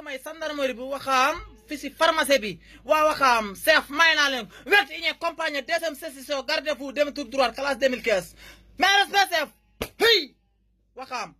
ko may gendarmerie bu waxaam fi si pharmacie bi waa waxaam chef may naa leen wet iñe compagnie deuxième session garde fou dem tout droit classe 2015 mais respect chef hey waxaam